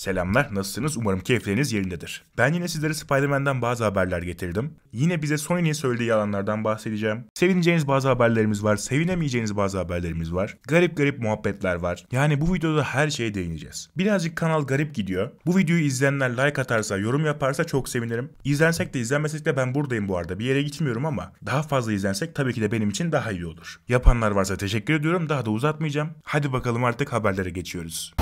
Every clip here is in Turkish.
Selamlar, nasılsınız? Umarım keyifleriniz yerindedir. Ben yine sizlere Spider-Man'den bazı haberler getirdim. Yine bize Sony'nin söylediği yalanlardan bahsedeceğim. Sevineceğiniz bazı haberlerimiz var, sevinemeyeceğiniz bazı haberlerimiz var. Garip garip muhabbetler var. Yani bu videoda her şeye değineceğiz. Birazcık kanal garip gidiyor. Bu videoyu izleyenler like atarsa, yorum yaparsa çok sevinirim. İzlensek de izlenmesek de ben buradayım bu arada. Bir yere gitmiyorum ama daha fazla izlensek tabii ki de benim için daha iyi olur. Yapanlar varsa teşekkür ediyorum. Daha da uzatmayacağım. Hadi bakalım artık haberlere geçiyoruz.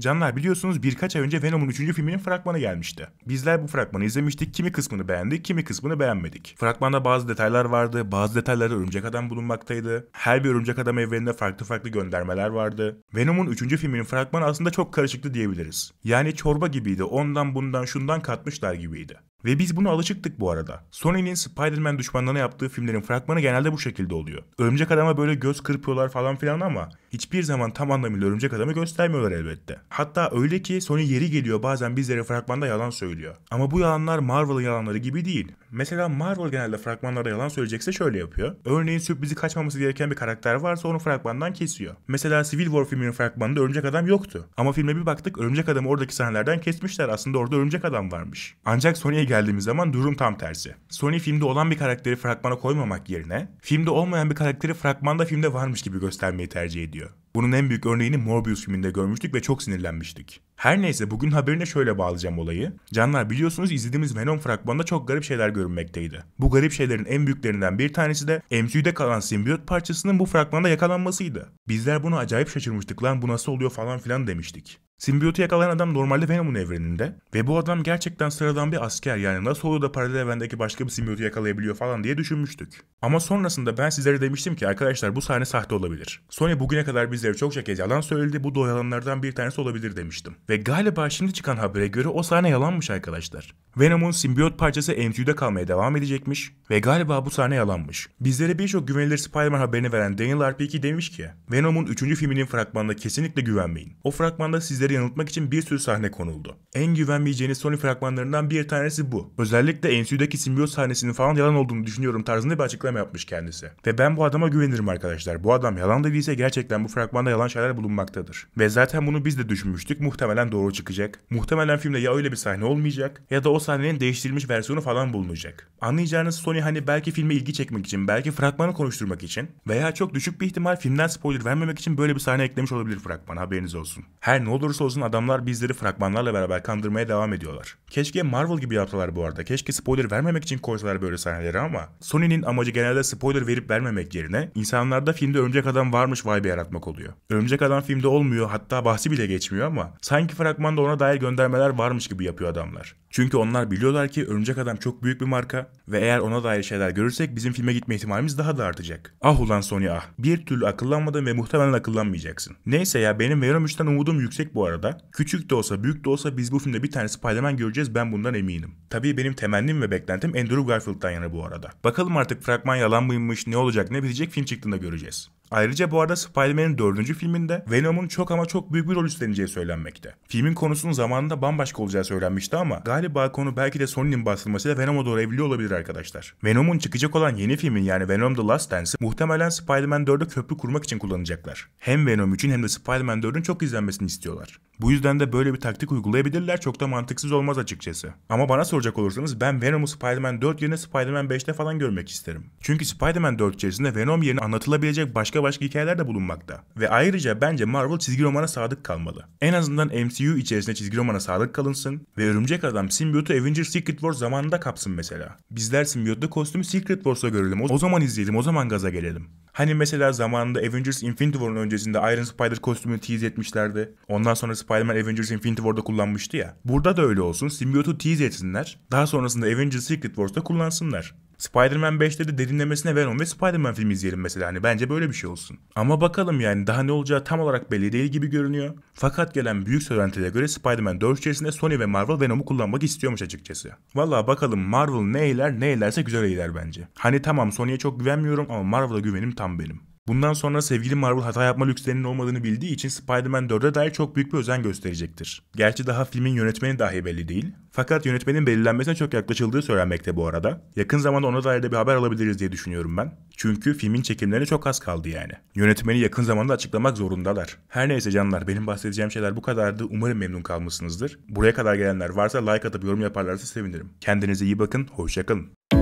Canlar biliyorsunuz birkaç ay önce Venom'un 3. filminin fragmanı gelmişti. Bizler bu fragmanı izlemiştik. Kimi kısmını beğendik, kimi kısmını beğenmedik. Fragmanda bazı detaylar vardı. Bazı detaylarda örümcek adam bulunmaktaydı. Her bir örümcek adam evreninde farklı farklı göndermeler vardı. Venom'un 3. filminin fragmanı aslında çok karışıktı diyebiliriz. Yani çorba gibiydi. Ondan bundan şundan katmışlar gibiydi. Ve biz buna alışıktık bu arada. Sony'nin Spider-Man düşmanlarına yaptığı filmlerin fragmanı genelde bu şekilde oluyor. Örümcek adama böyle göz kırpıyorlar falan filan ama hiçbir zaman tam anlamıyla örümcek adamı göstermiyorlar elbette. Hatta öyle ki Sony yeri geliyor bazen bizlere fragmanda yalan söylüyor. Ama bu yalanlar Marvel'ın yalanları gibi değil. Mesela Marvel genelde fragmanlarda yalan söyleyecekse şöyle yapıyor. Örneğin sürprizi kaçmaması gereken bir karakter varsa onu fragmandan kesiyor. Mesela Civil War filminin fragmanında örümcek adam yoktu. Ama filme bir baktık örümcek adamı oradaki sahnelerden kesmişler. Aslında orada örümcek adam varmış. Ancak Sony'ye geldiğimiz zaman durum tam tersi. Sony filmde olan bir karakteri fragmana koymamak yerine filmde olmayan bir karakteri fragmanda filmde varmış gibi göstermeyi tercih ediyor. Bunun en büyük örneğini Morbius filminde görmüştük ve çok sinirlenmiştik. Her neyse bugün haberine şöyle bağlayacağım olayı. Canlar biliyorsunuz izlediğimiz Venom fragmanında çok garip şeyler görünmekteydi. Bu garip şeylerin en büyüklerinden bir tanesi de MCU'de kalan simbiyot parçasının bu fragmanda yakalanmasıydı. Bizler bunu acayip şaşırmıştık lan bu nasıl oluyor falan filan demiştik. Simbiyotu yakalayan adam normalde Venom'un evreninde ve bu adam gerçekten sıradan bir asker yani nasıl olur da paralel evrendeki başka bir simbiyotu yakalayabiliyor falan diye düşünmüştük. Ama sonrasında ben sizlere demiştim ki arkadaşlar bu sahne sahte olabilir. Sony bugüne kadar bizlere çok kez yalan söyledi bu da yalanlardan bir tanesi olabilir demiştim. Ve galiba şimdi çıkan habere göre o sahne yalanmış arkadaşlar. Venom'un simbiyot parçası MCU'da kalmaya devam edecekmiş ve galiba bu sahne yalanmış. Bizlere birçok güvenilir Spider-Man haberini veren Daniel RP2 demiş ki Venom'un 3. filminin fragmanına kesinlikle güvenmeyin. O fragmanda sizlere izleyicileri yanıltmak için bir sürü sahne konuldu. En güvenmeyeceğiniz Sony fragmanlarından bir tanesi bu. Özellikle MCU'daki simbiyot sahnesinin falan yalan olduğunu düşünüyorum tarzında bir açıklama yapmış kendisi. Ve ben bu adama güvenirim arkadaşlar. Bu adam yalan da gerçekten bu fragmanda yalan şeyler bulunmaktadır. Ve zaten bunu biz de düşünmüştük. Muhtemelen doğru çıkacak. Muhtemelen filmde ya öyle bir sahne olmayacak ya da o sahnenin değiştirilmiş versiyonu falan bulunacak. Anlayacağınız Sony hani belki filme ilgi çekmek için, belki fragmanı konuşturmak için veya çok düşük bir ihtimal filmden spoiler vermemek için böyle bir sahne eklemiş olabilir fragman haberiniz olsun. Her ne olursa olursa olsun adamlar bizleri fragmanlarla beraber kandırmaya devam ediyorlar. Keşke Marvel gibi yaptılar bu arada. Keşke spoiler vermemek için koysalar böyle sahneleri ama Sony'nin amacı genelde spoiler verip vermemek yerine insanlarda filmde Örümcek Adam varmış vibe yaratmak oluyor. Örümcek Adam filmde olmuyor hatta bahsi bile geçmiyor ama sanki fragmanda ona dair göndermeler varmış gibi yapıyor adamlar. Çünkü onlar biliyorlar ki Örümcek Adam çok büyük bir marka ve eğer ona dair şeyler görürsek bizim filme gitme ihtimalimiz daha da artacak. Ah ulan Sony ah. Bir türlü akıllanmadın ve muhtemelen akıllanmayacaksın. Neyse ya benim Venom 3'ten umudum yüksek bu arada arada. Küçük de olsa büyük de olsa biz bu filmde bir tane Spider-Man göreceğiz ben bundan eminim. Tabii benim temennim ve beklentim Andrew Garfield'dan yana bu arada. Bakalım artık fragman yalan mıymış ne olacak ne bitecek film çıktığında göreceğiz. Ayrıca bu arada Spider-Man'in 4. filminde Venom'un çok ama çok büyük bir rol üstleneceği söylenmekte. Filmin konusunun zamanında bambaşka olacağı söylenmişti ama galiba konu belki de Sony'nin bastırmasıyla Venom'a doğru evliliği olabilir arkadaşlar. Venom'un çıkacak olan yeni filmin yani Venom The Last Dance muhtemelen Spider-Man 4'e köprü kurmak için kullanacaklar. Hem Venom için hem de Spider-Man 4'ün çok izlenmesini istiyorlar. Bu yüzden de böyle bir taktik uygulayabilirler çok da mantıksız olmaz açıkçası. Ama bana soracak olursanız ben Venom'u Spider-Man 4 yerine Spider-Man 5'te falan görmek isterim. Çünkü Spider-Man 4 içerisinde Venom yerine anlatılabilecek başka başka başka hikayeler de bulunmakta. Ve ayrıca bence Marvel çizgi romana sadık kalmalı. En azından MCU içerisinde çizgi romana sadık kalınsın ve Örümcek Adam simbiyotu Avengers Secret Wars zamanında kapsın mesela. Bizler simbiyotlu kostümü Secret Wars'a görelim. O zaman izleyelim, o zaman gaza gelelim. Hani mesela zamanında Avengers Infinity War'un öncesinde Iron Spider kostümünü tease etmişlerdi. Ondan sonra Spider-Man Avengers Infinity War'da kullanmıştı ya. Burada da öyle olsun. Simbiyotu tease etsinler. Daha sonrasında Avengers Secret Wars'ta kullansınlar. Spider-Man 5'te de derinlemesine Venom ve Spider-Man filmi izleyelim mesela. Hani bence böyle bir şey olsun. Ama bakalım yani daha ne olacağı tam olarak belli değil gibi görünüyor. Fakat gelen büyük söylentilere göre Spider-Man 4 içerisinde Sony ve Marvel Venom'u kullanmak istiyormuş açıkçası. Valla bakalım Marvel ne eyler ne eylerse güzel eyler bence. Hani tamam Sony'ye çok güvenmiyorum ama Marvel'a güvenim tam benim. Bundan sonra sevgili Marvel hata yapma lükslerinin olmadığını bildiği için Spider-Man 4'e dair çok büyük bir özen gösterecektir. Gerçi daha filmin yönetmeni dahi belli değil. Fakat yönetmenin belirlenmesine çok yaklaşıldığı söylenmekte bu arada. Yakın zamanda ona dair de bir haber alabiliriz diye düşünüyorum ben. Çünkü filmin çekimlerine çok az kaldı yani. Yönetmeni yakın zamanda açıklamak zorundalar. Her neyse canlar benim bahsedeceğim şeyler bu kadardı. Umarım memnun kalmışsınızdır. Buraya kadar gelenler varsa like atıp yorum yaparlarsa sevinirim. Kendinize iyi bakın, hoşçakalın.